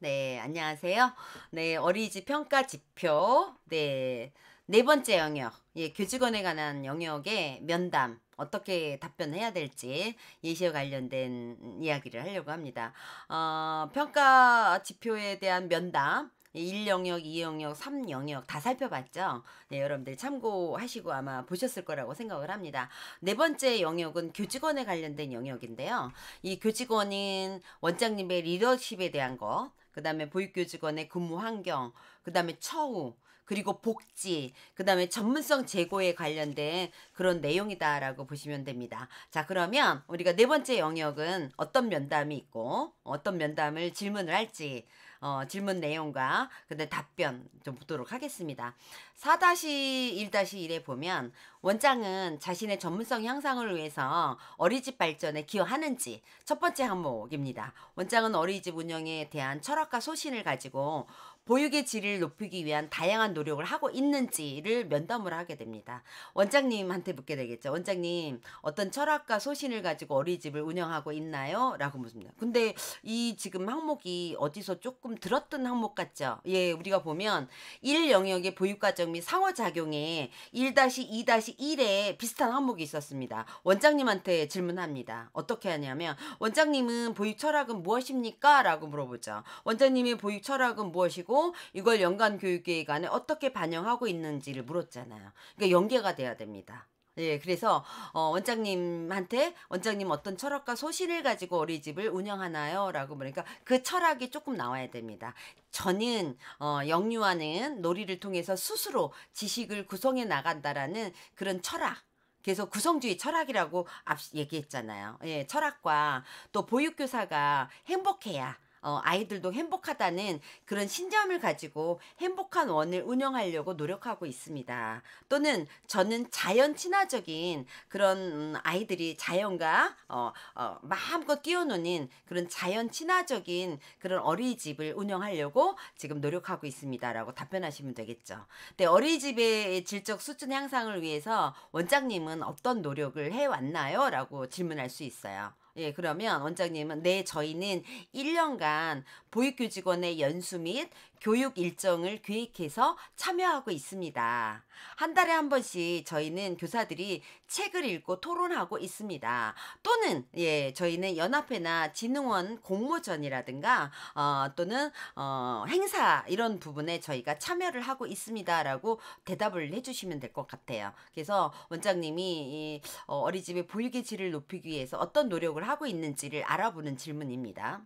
네, 안녕하세요. 네, 어린이집 평가 지표. 네, 네 번째 영역. 예, 교직원에 관한 영역의 면담. 어떻게 답변해야 될지 예시와 관련된 이야기를 하려고 합니다. 어, 평가 지표에 대한 면담. 1영역, 예, 2영역, 3영역 다 살펴봤죠? 네, 여러분들 참고하시고 아마 보셨을 거라고 생각을 합니다. 네 번째 영역은 교직원에 관련된 영역인데요. 이 교직원인 원장님의 리더십에 대한 것, 그 다음에 보육교 직원의 근무 환경, 그 다음에 처우, 그리고 복지, 그 다음에 전문성 제고에 관련된 그런 내용이다라고 보시면 됩니다. 자, 그러면 우리가 네 번째 영역은 어떤 면담이 있고 어떤 면담을 질문을 할지 어, 질문 내용과 근데 답변 좀 보도록 하겠습니다. 4-1-1에 보면 원장은 자신의 전문성 향상을 위해서 어린이집 발전에 기여하는지 첫 번째 항목입니다. 원장은 어린이집 운영에 대한 철학과 소신을 가지고 보육의 질을 높이기 위한 다양한 노력을 하고 있는지를 면담을 하게 됩니다. 원장님한테 묻게 되겠죠. 원장님, 어떤 철학과 소신을 가지고 어린이집을 운영하고 있나요? 라고 묻습니다. 근데 이 지금 항목이 어디서 조금 들었던 항목 같죠? 예, 우리가 보면 1 영역의 보육과정 및 상호작용에 1-2-1에 비슷한 항목이 있었습니다. 원장님한테 질문합니다. 어떻게 하냐면, 원장님은 보육 철학은 무엇입니까? 라고 물어보죠. 원장님의 보육 철학은 무엇이고, 있고 이걸 연간 교육기획안에 어떻게 반영하고 있는지를 물었잖아요. 그러니까 연계가 돼야 됩니다. 예, 그래서 어, 원장님한테 원장님 어떤 철학과 소신을 가지고 어린이집을 운영하나요? 라고 물으니까 그 철학이 조금 나와야 됩니다. 저는 어, 영유아는 놀이를 통해서 스스로 지식을 구성해 나간다라는 그런 철학 그래서 구성주의 철학이라고 앞 얘기했잖아요. 예, 철학과 또 보육교사가 행복해야 어, 아이들도 행복하다는 그런 신념을 가지고 행복한 원을 운영하려고 노력하고 있습니다. 또는 저는 자연 친화적인 그런 음, 아이들이 자연과 어, 어, 마음껏 뛰어노는 그런 자연 친화적인 그런 어린이집을 운영하려고 지금 노력하고 있습니다라고 답변하시면 되겠죠. 근데 어린이집의 질적 수준 향상을 위해서 원장님은 어떤 노력을 해왔나요? 라고 질문할 수 있어요. 예, 그러면 원장님은 네, 저희는 1년간 보육교직원의 연수 및 교육 일정을 기획해서 참여하고 있습니다. 한 달에 한 번씩 저희는 교사들이 책을 읽고 토론하고 있습니다. 또는 예, 저희는 연합회나 진흥원 공모전이라든가 어, 또는 어, 행사 이런 부분에 저희가 참여를 하고 있습니다라고 대답을 해주시면 될 것 같아요. 그래서 원장님이 이, 어, 어린집의 보육의 질을 높이기 위해서 어떤 노력을 하고 있는지를 알아보는 질문입니다.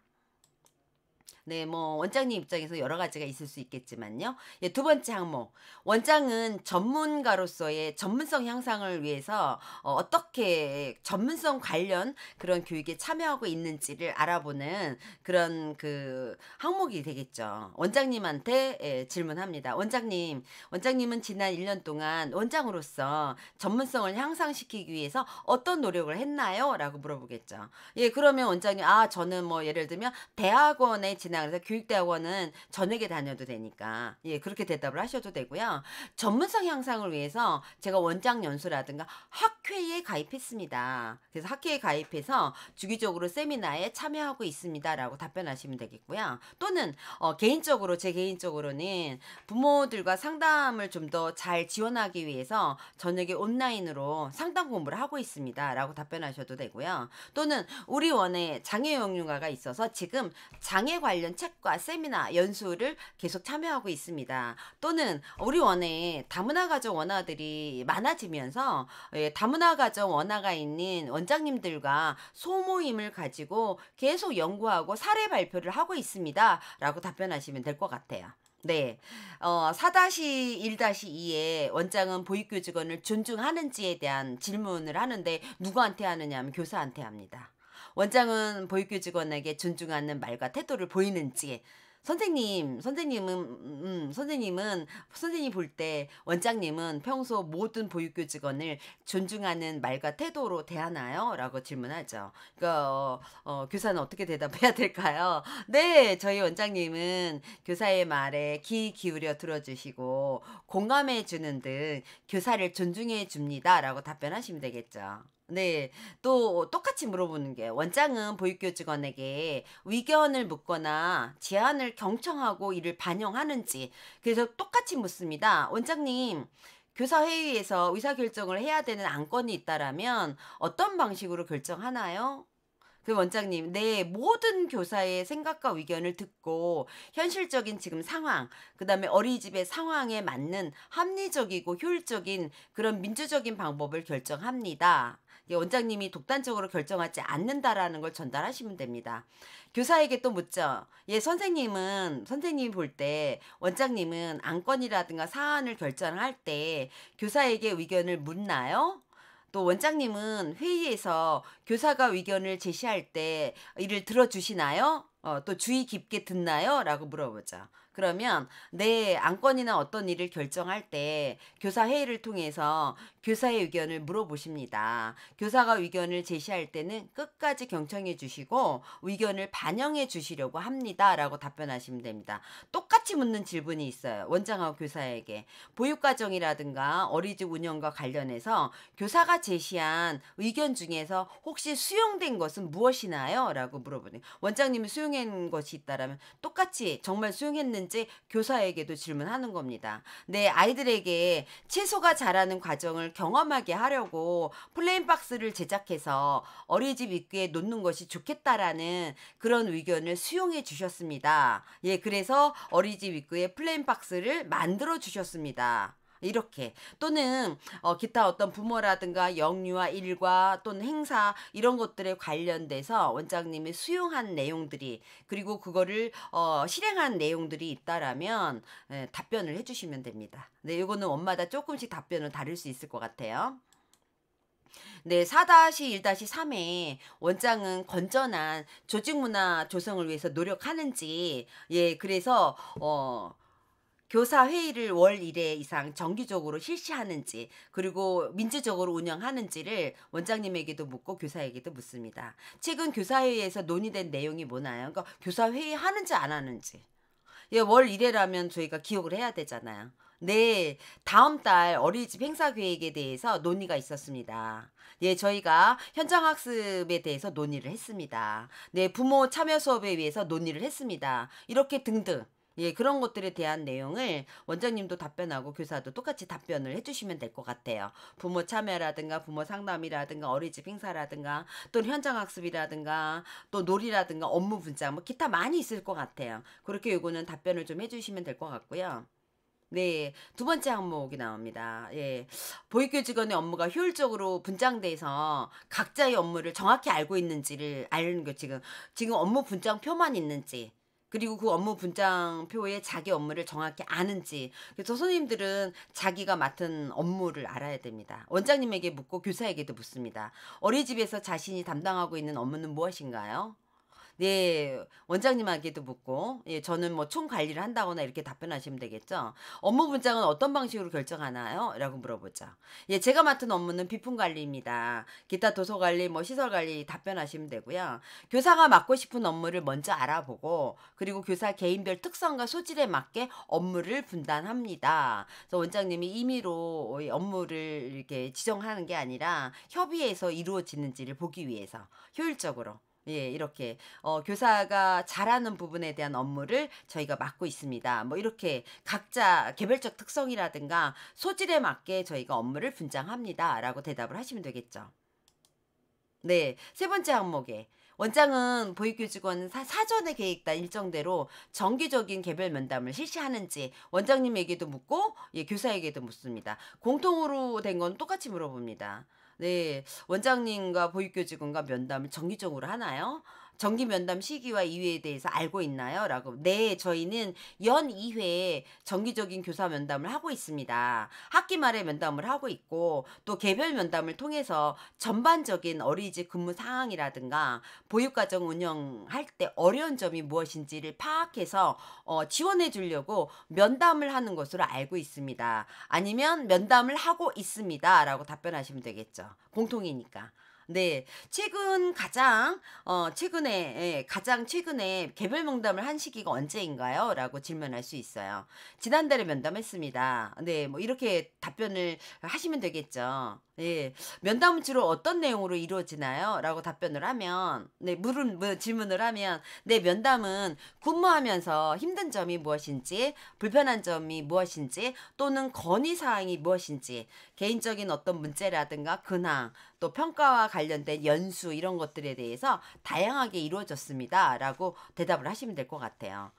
네, 뭐 원장님 입장에서 여러 가지가 있을 수 있겠지만요. 예, 두 번째 항목. 원장은 전문가로서의 전문성 향상을 위해서 어, 어 떻게 전문성 관련 그런 교육에 참여하고 있는지를 알아보는 그런 그 항목이 되겠죠. 원장님한테 예, 질문합니다. 원장님, 원장님은 지난 1년 동안 원장으로서 전문성을 향상시키기 위해서 어떤 노력을 했나요? 라고 물어보겠죠. 예, 그러면 원장님, 아, 저는 뭐 예를 들면 대학원에 진 지나 그래서 교육대학원은 저녁에 다녀도 되니까 예 그렇게 대답을 하셔도 되고요. 전문성 향상을 위해서 제가 원장 연수라든가 학회에 가입했습니다. 그래서 학회에 가입해서 주기적으로 세미나에 참여하고 있습니다라고 답변하시면 되겠고요. 또는 어, 개인적으로 제 개인적으로는 부모들과 상담을 좀 더 잘 지원하기 위해서 저녁에 온라인으로 상담 공부를 하고 있습니다라고 답변하셔도 되고요. 또는 우리 원에 장애 영유아가 있어서 지금 장애 관련 관련 책과 세미나, 연수를 계속 참여하고 있습니다. 또는 우리 원에 다문화 가정 원화들이 많아지면서 예, 다문화 가정 원화가 있는 원장님들과 소모임을 가지고 계속 연구하고 사례 발표를 하고 있습니다. 라고 답변하시면 될 것 같아요. 네. 어, 4-1-2에 원장은 보육교직원을 존중하는지에 대한 질문을 하는데 누구한테 하느냐 하면 교사한테 합니다. 원장은 보육교 직원에게 존중하는 말과 태도를 보이는지 선생님, 선생님은 음, 선생님은 선생님 볼때 원장님은 평소 모든 보육교 직원을 존중하는 말과 태도로 대하나요? 라고 질문하죠. 그러니까 어, 어, 교사는 어떻게 대답해야 될까요? 네, 저희 원장님은 교사의 말에 귀 기울여 들어주시고 공감해 주는 등 교사를 존중해 줍니다라고 답변하시면 되겠죠. 네. 또 똑같이 물어보는 게 원장은 보육교 직원에게 의견을 묻거나 제안을 경청하고 이를 반영하는지 그래서 똑같이 묻습니다. 원장님 교사 회의에서 의사 결정을 해야 되는 안건이 있다라면 어떤 방식으로 결정하나요? 그 원장님, 네, 모든 교사의 생각과 의견을 듣고 현실적인 지금 상황, 그 다음에 어린이집의 상황에 맞는 합리적이고 효율적인 그런 민주적인 방법을 결정합니다. 예, 원장님이 독단적으로 결정하지 않는다라는 걸 전달하시면 됩니다. 교사에게 또 묻죠. 예, 선생님은 선생님볼때 원장님은 안건이라든가 사안을 결정할 때 교사에게 의견을 묻나요? 또 원장님은 회의에서 교사가 의견을 제시할 때 이를 들어주시나요? 어, 또 주의 깊게 듣나요? 라고 물어보죠. 그러면 내 안건이나 어떤 일을 결정할 때 교사 회의를 통해서 교사의 의견을 물어보십니다. 교사가 의견을 제시할 때는 끝까지 경청해 주시고 의견을 반영해 주시려고 합니다. 라고 답변하시면 됩니다. 똑같이 묻는 질문이 있어요. 원장하고 교사에게. 보육과정이라든가 어린이집 운영과 관련해서 교사가 제시한 의견 중에서 혹시 수용된 것은 무엇이나요? 라고 물어보는 원장님이 수용한 것이 있다라면 똑같이 정말 수용했는 하는지 교사에게도 질문하는 겁니다. 내 네, 아이들에게 채소가 자라는 과정을 경험하게 하려고 플레인박스를 제작해서 어린이집 입구에 놓는 것이 좋겠다라는 그런 의견을 수용해 주셨습니다. 예, 그래서 어린이집 입구에 플레인박스를 만들어 주셨습니다. 이렇게 또는 어, 기타 어떤 부모라든가 영유아 일과 또는 행사 이런 것들에 관련돼서 원장님이 수용한 내용들이 그리고 그거를 어, 실행한 내용들이 있다라면 에, 예, 답변을 해주시면 됩니다. 네, 이거는 원마다 조금씩 답변은 다를 수 있을 것 같아요. 네, 4-1-3에 원장은 건전한 조직 문화 조성을 위해서 노력하는지, 예, 그래서, 어, 교사 회의를 월 1회 이상 정기적으로 실시하는지 그리고 민주적으로 운영하는지를 원장님에게도 묻고 교사에게도 묻습니다. 최근 교사 회의에서 논의된 내용이 뭐나요? 그러니까 교사 회의 하는지 안 하는지. 예, 월 1회라면 저희가 기억을 해야 되잖아요. 네, 다음 달 어린이집 행사 계획에 대해서 논의가 있었습니다. 예, 저희가 현장 학습에 대해서 논의를 했습니다. 네, 부모 참여 수업에 위해서 논의를 했습니다. 이렇게 등등. 예, 그런 것들에 대한 내용을 원장님도 답변하고 교사도 똑같이 답변을 해주시면 될 것 같아요. 부모 참여라든가 부모 상담이라든가 어린이집 행사라든가 또는 현장 학습이라든가 또 놀이라든가 업무 분장 뭐 기타 많이 있을 것 같아요. 그렇게 요거는 답변을 좀 해주시면 될 것 같고요. 네, 두 번째 항목이 나옵니다. 예. 보육교 직원의 업무가 효율적으로 분장돼서 각자의 업무를 정확히 알고 있는지를 알는 거 그 지금 지금 업무 분장표만 있는지 그리고 그 업무 분장표에 자기 업무를 정확히 아는지 그래서 선생님들은 자기가 맡은 업무를 알아야 됩니다. 원장님에게 묻고 교사에게도 묻습니다. 어린이집에서 자신이 담당하고 있는 업무는 무엇인가요? 네, 원장님에게도 묻고, 예, 저는 뭐 총 관리를 한다거나 이렇게 답변하시면 되겠죠. 업무 분장은 어떤 방식으로 결정하나요? 라고 물어보죠. 예, 제가 맡은 업무는 비품 관리입니다. 기타 도서 관리, 뭐 시설 관리 답변하시면 되고요. 교사가 맡고 싶은 업무를 먼저 알아보고, 그리고 교사 개인별 특성과 소질에 맞게 업무를 분단합니다. 그래서 원장님이 임의로 업무를 이렇게 지정하는 게 아니라 협의해서 이루어지는지를 보기 위해서 효율적으로 예, 이렇게 어, 교사가 잘하는 부분에 대한 업무를 저희가 맡고 있습니다. 뭐 이렇게 각자 개별적 특성이라든가 소질에 맞게 저희가 업무를 분장합니다라고 대답을 하시면 되겠죠. 네, 세 번째 항목에 원장은 보육교직원 사전에 계획된 일정대로 정기적인 개별 면담을 실시하는지 원장님에게도 묻고 예, 교사에게도 묻습니다. 공통으로 된 건 똑같이 물어봅니다. 네, 원장님과 보육교직원과 면담을 정기적으로 하나요? 정기 면담 시기와 이유에 대해서 알고 있나요? 라고. 네, 저희는 연2회 정기적인 교사 면담을 하고 있습니다. 학기 말에 면담을 하고 있고 또 개별 면담을 통해서 전반적인 어린이집 근무 상황이라든가 보육과정 운영할 때 어려운 점이 무엇인지를 파악해서 어, 지원해 주려고 면담을 하는 것으로 알고 있습니다. 아니면 면담을 하고 있습니다. 라고 답변하시면 되겠죠. 공통이니까. 네, 최근 가장 어 최근에 예, 가장 최근에 개별 면담을 한 시기가 언제인가요? 라고 질문할 수 있어요. 지난달에 면담했습니다. 네, 뭐 이렇게 답변을 하시면 되겠죠. 예, 네. 면담은 주로 어떤 내용으로 이루어지나요? 라고 답변을 하면 네, 물은 뭐 질문을 하면 네, 면담은 근무하면서 힘든 점이 무엇인지, 불편한 점이 무엇인지 또는 건의 사항이 무엇인지, 개인적인 어떤 문제라든가 근황 또 평가와 관련된 연수 이런 것들에 대해서 다양하게 이루어졌습니다. 라고 대답을 하시면 될 것 같아요.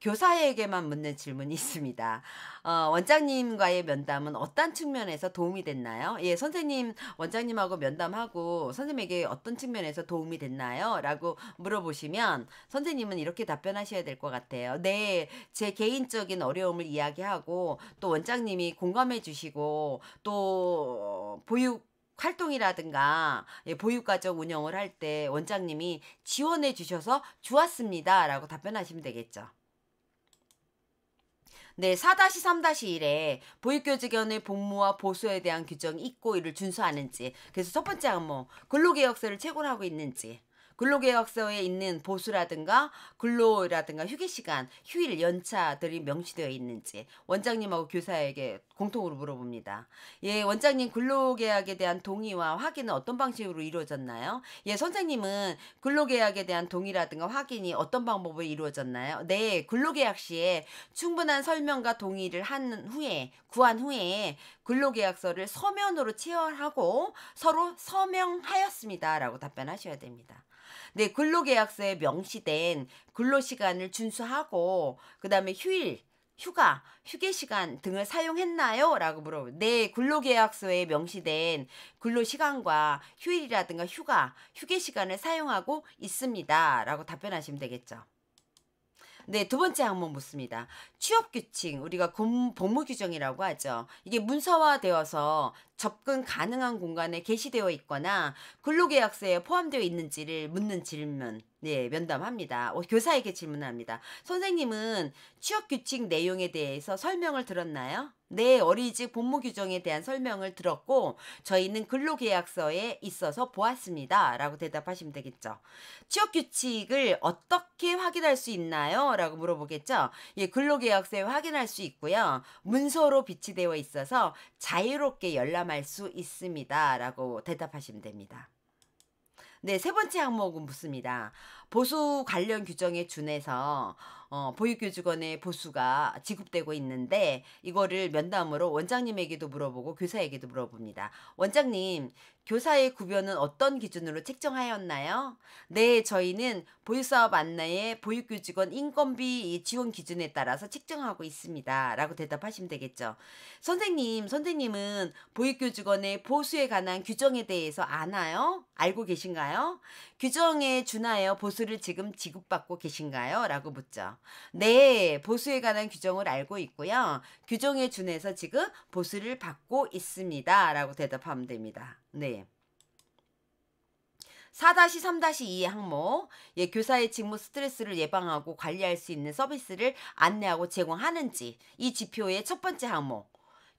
교사에게만 묻는 질문이 있습니다. 어, 원장님과의 면담은 어떤 측면에서 도움이 됐나요? 예, 선생님, 원장님하고 면담하고 선생님에게 어떤 측면에서 도움이 됐나요? 라고 물어보시면 선생님은 이렇게 답변하셔야 될 것 같아요. 네, 제 개인적인 어려움을 이야기하고 또 원장님이 공감해 주시고 또 보육 활동이라든가 예, 보육과정 운영을 할 때 원장님이 지원해 주셔서 좋았습니다. 라고 답변하시면 되겠죠. 네, 4-3-1에 보육교직원의 복무와 보수에 대한 규정이 있고 이를 준수하는지 그래서 첫 번째 항목 근로개혁서를 채굴하고 있는지 근로계약서에 있는 보수라든가 근로라든가 휴게시간, 휴일 연차들이 명시되어 있는지 원장님하고 교사에게 공통으로 물어봅니다. 예, 원장님 근로계약에 대한 동의와 확인은 어떤 방식으로 이루어졌나요? 예, 선생님은 근로계약에 대한 동의라든가 확인이 어떤 방법으로 이루어졌나요? 네, 근로계약 시에 충분한 설명과 동의를 한 후에 구한 후에 근로계약서를 서면으로 체결하고 서로 서명하였습니다라고 답변하셔야 됩니다. 네, 근로계약서에 명시된 근로시간을 준수하고 그다음에 휴일 휴가, 휴게 시간 등을 사용했나요? 라고 물어보면 네, 근로계약서에 명시된 근로시간과 휴일이라든가 휴가, 휴게 시간을 사용하고 있습니다. 라고 답변하시면 되겠죠. 네, 두 번째 항목 묻습니다. 취업 규칙, 우리가 복무 규정이라고 하죠. 이게 문서화되어서 접근 가능한 공간에 게시되어 있거나 근로계약서에 포함되어 있는지를 묻는 질문. 네, 면담합니다. 어, 교사에게 질문합니다. 선생님은 취업 규칙 내용에 대해서 설명을 들었나요? 네, 어린이집 본무 규정에 대한 설명을 들었고 저희는 근로계약서에 있어서 보았습니다. 라고 대답하시면 되겠죠. 취업 규칙을 어떻게 확인할 수 있나요? 라고 물어보겠죠. 예, 근로계약서에 확인할 수 있고요. 문서로 비치되어 있어서 자유롭게 열람할 수 있습니다. 라고 대답하시면 됩니다. 네, 세 번째 항목은 묻습니다. 보수 관련 규정에 준해서 어, 보육교직원의 보수가 지급되고 있는데 이거를 면담으로 원장님에게도 물어보고 교사에게도 물어봅니다. 원장님, 교사의 구별은 어떤 기준으로 책정하였나요? 네, 저희는 보육사업 안내에 보육교직원 인건비 지원 기준에 따라서 책정하고 있습니다. 라고 대답하시면 되겠죠. 선생님, 선생님은 보육교직원의 보수에 관한 규정에 대해서 아나요? 알고 계신가요? 규정에 준하여 보수 보수를 지금 지급받고 계신가요? 라고 묻죠. 네, 보수에 관한 규정을 알고 있고요. 규정에 준해서 지금 보수를 받고 있습니다. 라고 대답하면 됩니다. 네. 4-3-2의 항목, 예, 교사의 직무 스트레스를 예방하고 관리할 수 있는 서비스를 안내하고 제공하는지, 이 지표의 첫 번째 항목,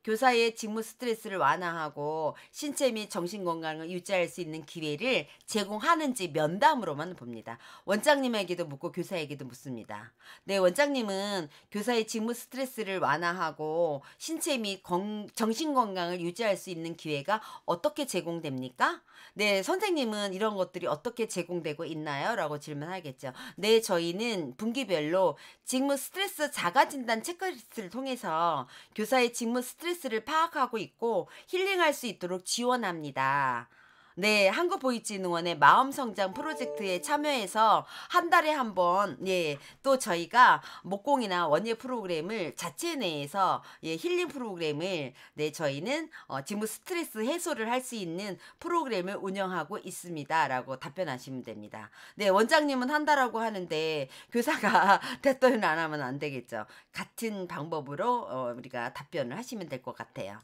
교사의 직무 스트레스를 완화하고 신체 및 정신 건강을 유지할 수 있는 기회를 제공하는지 면담으로만 봅니다. 원장님에게도 묻고 교사에게도 묻습니다. 네, 원장님은 교사의 직무 스트레스를 완화하고 신체 및 건, 정신 건강을 유지할 수 있는 기회가 어떻게 제공됩니까? 네, 선생님은 이런 것들이 어떻게 제공되고 있나요? 라고 질문하겠죠. 네, 저희는 분기별로 직무 스트레스 자가 진단 체크리스트를 통해서 교사의 직무 스트레스 스트레스를 파악하고 있고 힐링할 수 있도록 지원합니다. 네, 한국 보이지능원의 마음 성장 프로젝트에 참여해서 한 달에 한 번, 예, 또 저희가 목공이나 원예 프로그램을 자체 내에서 예, 힐링 프로그램을 네, 저희는 어, 직무 스트레스 해소를 할 수 있는 프로그램을 운영하고 있습니다라고 답변하시면 됩니다. 네, 원장님은 한다라고 하는데 교사가 됐답을안 하면 안 되겠죠. 같은 방법으로 어, 우리가 답변을 하시면 될 것 같아요.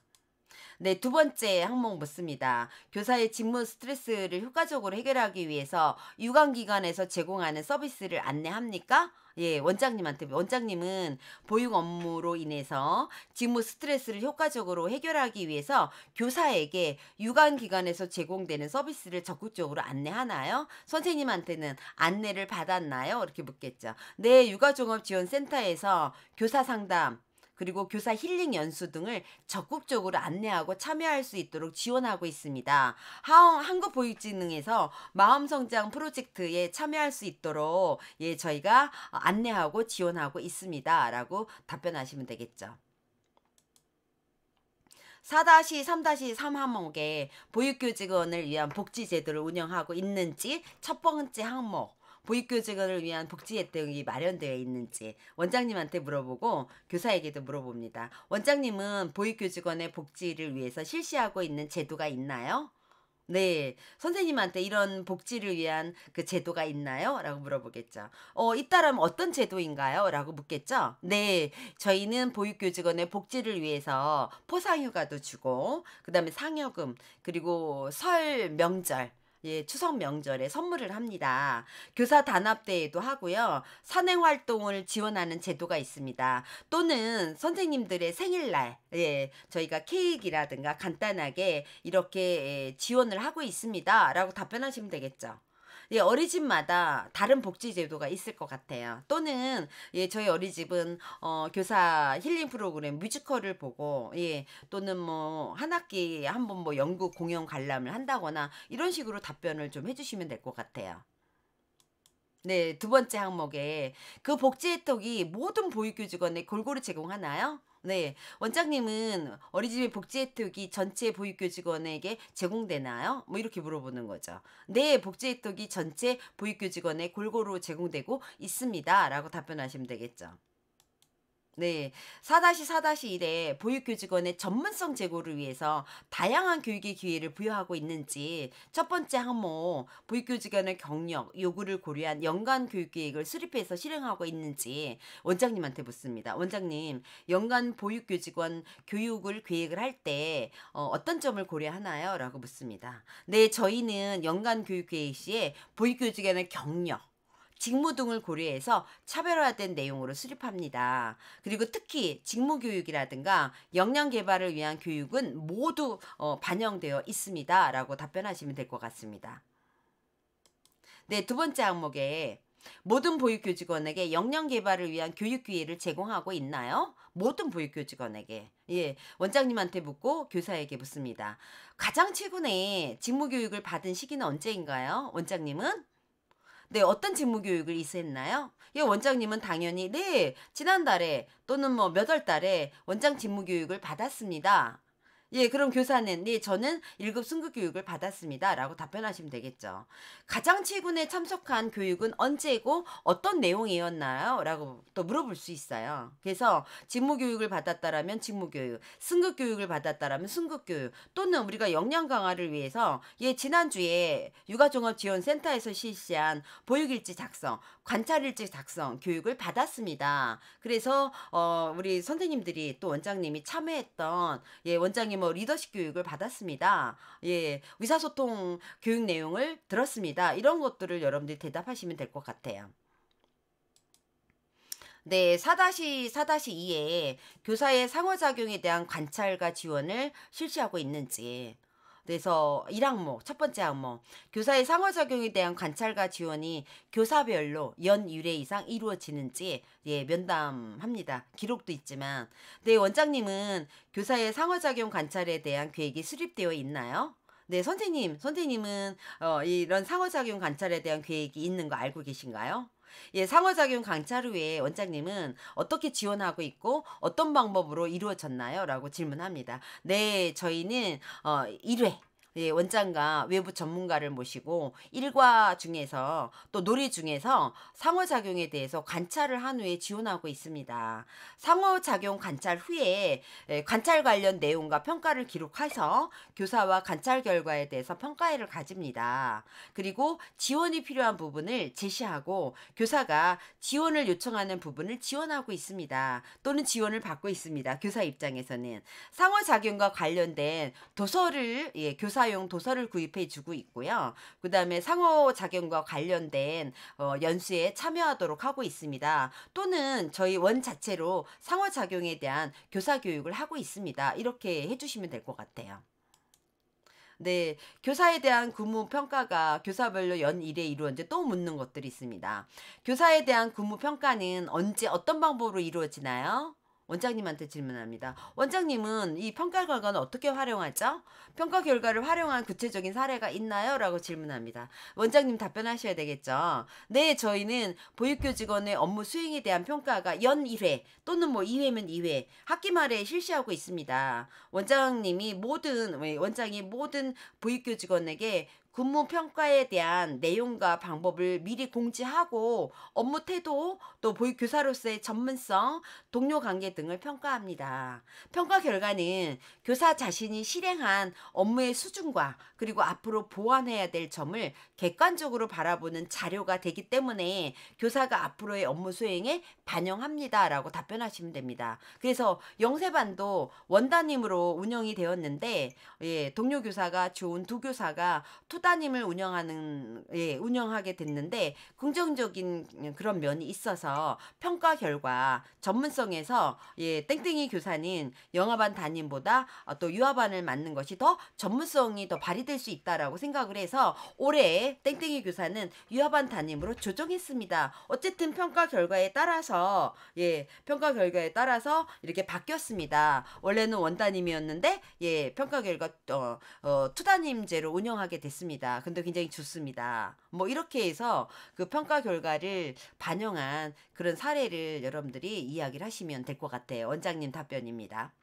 네, 두 번째 항목 묻습니다. 교사의 직무 스트레스를 효과적으로 해결하기 위해서 유관기관에서 제공하는 서비스를 안내합니까? 예, 원장님한테 원장님은 보육 업무로 인해서 직무 스트레스를 효과적으로 해결하기 위해서 교사에게 유관 기관에서 제공되는 서비스를 적극적으로 안내하나요? 선생님한테는 안내를 받았나요? 이렇게 묻겠죠. 네, 육아종합지원센터에서 교사 상담 그리고 교사 힐링 연수 등을 적극적으로 안내하고 참여할 수 있도록 지원하고 있습니다. 한국 보육진흥에서 마음 성장 프로젝트에 참여할 수 있도록 예 저희가 안내하고 지원하고 있습니다라고 답변하시면 되겠죠. 4-3-3 항목에 보육교직원을 위한 복지 제도를 운영하고 있는지 첫 번째 항목 보육교직원을 위한 복지 혜택이 마련되어 있는지 원장님한테 물어보고 교사에게도 물어봅니다. 원장님은 보육교직원의 복지를 위해서 실시하고 있는 제도가 있나요? 네. 선생님한테 이런 복지를 위한 그 제도가 있나요? 라고 물어보겠죠. 어, 있다라면 어떤 제도인가요? 라고 묻겠죠. 네. 저희는 보육교직원의 복지를 위해서 포상휴가도 주고, 그 다음에 상여금, 그리고 설 명절, 예, 추석 명절에 선물을 합니다. 교사 단합대회도 하고요. 산행 활동을 지원하는 제도가 있습니다. 또는 선생님들의 생일날 예, 저희가 케이크라든가 간단하게 이렇게 예, 지원을 하고 있습니다라고 답변하시면 되겠죠. 예, 어린이집마다 다른 복지 제도가 있을 것 같아요. 또는 예, 저희 어린이집은 어, 교사 힐링 프로그램 뮤지컬을 보고 예, 또는 뭐 한 학기 한번 뭐연구 공연 관람을 한다거나 이런 식으로 답변을 좀 해주시면 될 것 같아요. 네, 두 번째 항목에 그 복지 혜택이 모든 보육교직원에 골고루 제공하나요? 네. 원장님은 어린이집 의 복지 혜택이 전체 보육교 직원에게 제공되나요? 뭐 이렇게 물어보는 거죠. 네, 복지 혜택이 전체 보육교 직원에 골고루 제공되고 있습니다. 라고 답변하시면 되겠죠. 네. 4-4-1에 보육교직원의 전문성 제고를 위해서 다양한 교육의 기회를 부여하고 있는지 첫 번째 항목 보육교직원의 경력, 요구를 고려한 연간 교육계획을 수립해서 실행하고 있는지 원장님한테 묻습니다. 원장님, 연간 보육교직원 교육을 계획을 할 때 어, 떤 점을 고려하나요? 라고 묻습니다. 네, 저희는 연간 교육계획 시에 보육교직원의 경력, 직무 등을 고려해서 차별화된 내용으로 수립합니다. 그리고 특히 직무 교육이라든가 역량 개발을 위한 교육은 모두 어, 반영되어 있습니다. 라고 답변하시면 될 것 같습니다. 네, 두 번째 항목에 모든 보육교직원에게 역량 개발을 위한 교육 기회를 제공하고 있나요? 모든 보육교직원에게. 예, 원장님한테 묻고 교사에게 묻습니다. 가장 최근에 직무교육을 받은 시기는 언제인가요? 원장님은? 네, 어떤 직무 교육을 이수했나요? 예, 원장님은 당연히 네, 지난달에 또는 뭐몇월 달에 원장 직무 교육을 받았습니다. 예, 그럼 교사는 네, 저는 1급 승급 교육을 받았습니다라고 답변하시면 되겠죠. 가장최근에 참석한 교육은 언제고 어떤 내용이었나요?라고 또 물어볼 수 있어요. 그래서 직무 교육을 받았다라면 직무 교육, 승급 교육을 받았다라면 승급 교육 또는 우리가 역량 강화를 위해서 예, 지난주에 육아 종합 지원 센터에서 실시한 보육 일지 작성, 관찰 일지 작성 교육을 받았습니다. 그래서 어 우리 선생님들이 또 원장님이 참여했던 예, 원장님 뭐 리더십 교육을 받았습니다. 예, 의사소통 교육 내용을 들었습니다. 이런 것들을 여러분들이 대답하시면 될 것 같아요. 네, 4-4-2에 교사의 상호작용에 대한 관찰과 지원을 실시하고 있는지 그래서 1항목 첫 번째 항목 교사의 상호 작용에 대한 관찰과 지원이 교사별로 연 유례 이상 이루어지는지 예 면담합니다. 기록도 있지만 네 원장님은 교사의 상호 작용 관찰에 대한 계획이 수립되어 있나요? 네, 선생님, 선생님은 어, 이런 상호작용 관찰에 대한 계획이 있는 거 알고 계신가요? 예, 상호작용 강를 위해 원장님은 어떻게 지원하고 있고 어떤 방법으로 이루어졌나요? 라고 질문합니다. 네, 저희는 어, 1회 예, 원장과 외부 전문가를 모시고 일과 중에서 또 놀이 중에서 상호작용에 대해서 관찰을 한 후에 지원하고 있습니다. 상호작용 관찰 후에 예, 관찰 관련 내용과 평가를 기록해서 교사와 관찰 결과에 대해서 평가회를 가집니다. 그리고 지원이 필요한 부분을 제시하고 교사가 지원을 요청하는 부분을 지원하고 있습니다. 또는 지원을 받고 있습니다. 교사 입장에서는 상호작용과 관련된 도서를 예, 교사 교사용 도서를 구입해 주고 있고요. 그 다음에 상호 작용과 관련된 어, 연수에 참여하도록 하고 있습니다. 또는 저희 원 자체로 상호 작용에 대한 교사 교육을 하고 있습니다. 이렇게 해주시면 될 것 같아요. 네, 교사에 대한 근무 평가가 교사별로 연1에 이루어져 또 묻는 것들이 있습니다. 교사에 대한 근무 평가는 언제 어떤 방법으로 이루어지나요? 원장님한테 질문합니다. 원장님은 이 평가 결과는 어떻게 활용하죠? 평가 결과를 활용한 구체적인 사례가 있나요? 라고 질문합니다. 원장님 답변하셔야 되겠죠. 네, 저희는 보육교 직원의 업무 수행에 대한 평가가 연 1회 또는 뭐 2회면 2회 학기 말에 실시하고 있습니다. 원장님이 모든 원장이 모든 보육교 직원에게 근무 평가에 대한 내용과 방법을 미리 공지하고 업무 태도, 또 보육 교사로서의 전문성, 동료 관계 등을 평가합니다. 평가 결과는 교사 자신이 실행한 업무의 수준과 그리고 앞으로 보완해야 될 점을 객관적으로 바라보는 자료가 되기 때문에 교사가 앞으로의 업무 수행에 반영합니다라고 답변하시면 됩니다. 그래서 영세반도 원단임으로 운영이 되었는데 예, 동료 교사가 좋은 두 교사가 투다 학과님을 운영하는 예, 운영하게 됐는데 긍정적인 그런 면이 있어서 평가 결과 전문성에서 예, 땡땡이 교사님 영화반 담임보다 또 유아반을 맡는 것이 더 전문성이 더 발휘될 수 있다라고 생각을 해서 올해 땡땡이 교사는 유아반 담임으로 조정했습니다. 어쨌든 평가 결과에 따라서 예, 평가 결과에 따라서 이렇게 바뀌었습니다. 원래는 원담임이었는데 예, 평가 결과 어, 어투담임제로 운영하게 됐습니다. 않습니다. 근데 굉장히 좋습니다. 뭐 이렇게 해서 그 평가 결과를 반영한 그런 사례를 여러분들이 이야기를 하시면 될 것 같아요. 원장님 답변입니다.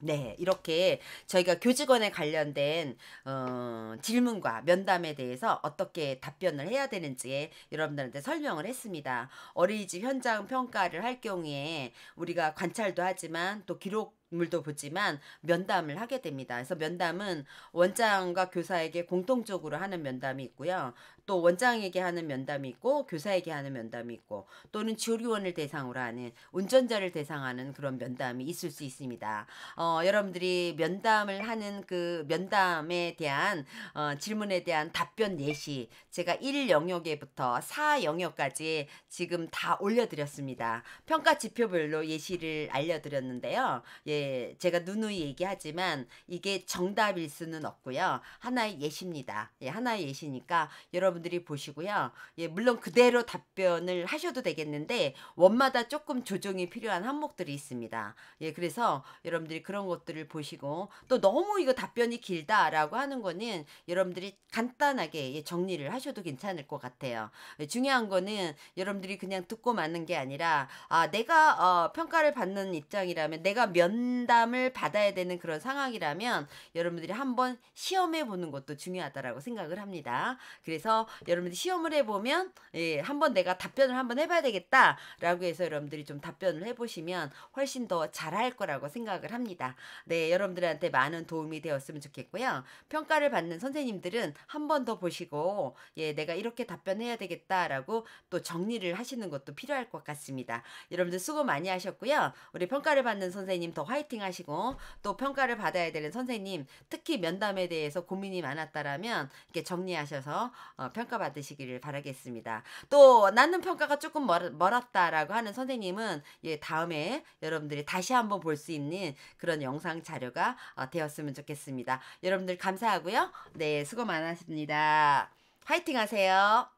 네, 이렇게 저희가 교직원에 관련된 어, 질문과 면담에 대해서 어떻게 답변을 해야 되는지 여러분들한테 설명을 했습니다. 어린이집 현장 평가를 할 경우에 우리가 관찰도 하지만 또 기록 물도 보지만 면담을 하게 됩니다. 그래서 면담은 원장과 교사에게 공통적으로 하는 면담이 있고요. 또 원장에게 하는 면담이 있고 교사에게 하는 면담이 있고 또는 조리원을 대상으로 하는 운전자를 대상하는 그런 면담이 있을 수 있습니다. 어, 여러분들이 면담을 하는 그 면담에 대한 어, 질문에 대한 답변 예시 제가 1 영역에부터 4 영역까지 지금 다 올려드렸습니다. 평가 지표별로 예시를 알려드렸는데요. 예, 제가 누누이 얘기하지만 이게 정답일 수는 없고요. 하나의 예시입니다. 예, 하나의 예시니까 여러분 여러분들이 보시고요. 예, 물론 그대로 답변을 하셔도 되겠는데 원마다 조금 조정이 필요한 항목들이 있습니다. 예, 그래서 여러분들이 그런 것들을 보시고 또 너무 이거 답변이 길다라고 하는 거는 여러분들이 간단하게 예, 정리를 하셔도 괜찮을 것 같아요. 예, 중요한 거는 여러분들이 그냥 듣고 마는 게 아니라 아, 내가 어, 평가를 받는 입장이라면 내가 면담을 받아야 되는 그런 상황이라면 여러분들이 한번 시험해 보는 것도 중요하다라고 생각을 합니다. 그래서 여러분들 시험을 해보면 예, 한번 내가 답변을 한번 해봐야 되겠다라고 해서 여러분들이 좀 답변을 해보시면 훨씬 더 잘할 거라고 생각을 합니다. 네, 여러분들한테 많은 도움이 되었으면 좋겠고요. 평가를 받는 선생님들은 한 번 더 보시고 예, 내가 이렇게 답변해야 되겠다라고 또 정리를 하시는 것도 필요할 것 같습니다. 여러분들 수고 많이 하셨고요. 우리 평가를 받는 선생님 더 화이팅 하시고 또 평가를 받아야 되는 선생님 특히 면담에 대해서 고민이 많았다라면 이렇게 정리하셔서 어, 평가받으시기를 바라겠습니다. 또 나는 평가가 조금 멀, 멀었다라고 하는 선생님은 예, 다음에 여러분들이 다시 한번 볼 수 있는 그런 영상 자료가 어, 되었으면 좋겠습니다. 여러분들 감사하고요. 네, 수고 많으십니다. 화이팅 하세요.